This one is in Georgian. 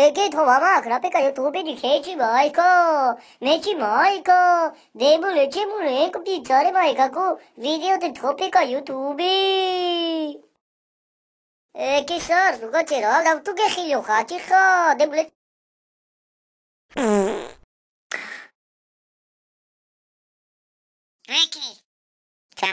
ეგეთო მამა გრაფიკა YouTube-ი ქეჩი მაიკო მეჩი მაიკო დებული ჩემული ეკპი ძარე მაიკაკო ვიდეო და ტოპიკა YouTube-ი ეგი სარ ზუგაჩი რა გავ თუ გეხილო ხაჩი ხო დებული ეგი ჩა